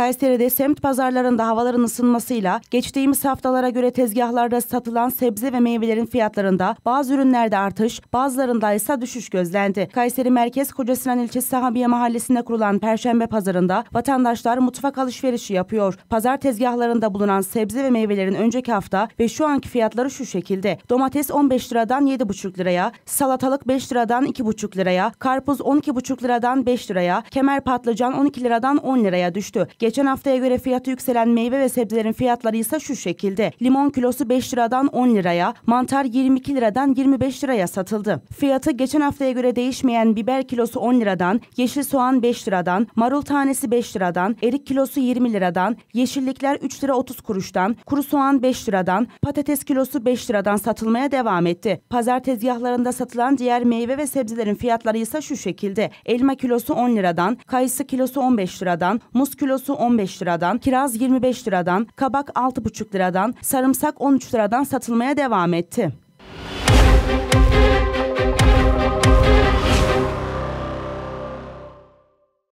Kayseri'de semt pazarlarında havaların ısınmasıyla geçtiğimiz haftalara göre tezgahlarda satılan sebze ve meyvelerin fiyatlarında bazı ürünlerde artış, bazılarında ise düşüş gözlendi. Kayseri Merkez Kocasinan ilçesi Sahabiye mahallesinde kurulan Perşembe pazarında vatandaşlar mutfak alışverişi yapıyor. Pazar tezgahlarında bulunan sebze ve meyvelerin önceki hafta ve şu anki fiyatları şu şekilde. Domates 15 liradan 7,5 liraya, salatalık 5 liradan 2,5 liraya, karpuz 12,5 liradan 5 liraya, kemer patlıcan 12 liradan 10 liraya düştü. Geç Geçen haftaya göre fiyatı yükselen meyve ve sebzelerin fiyatları ise şu şekilde. Limon kilosu 5 liradan 10 liraya, mantar 22 liradan 25 liraya satıldı. Fiyatı geçen haftaya göre değişmeyen biber kilosu 10 liradan, yeşil soğan 5 liradan, marul tanesi 5 liradan, erik kilosu 20 liradan, yeşillikler 3 lira 30 kuruştan, kuru soğan 5 liradan, patates kilosu 5 liradan satılmaya devam etti. Pazar tezgahlarında satılan diğer meyve ve sebzelerin fiyatları ise şu şekilde. Elma kilosu 10 liradan, kayısı kilosu 15 liradan, muz kilosu 15 liradan, kiraz 25 liradan, kabak 6,5 liradan, sarımsak 13 liradan satılmaya devam etti.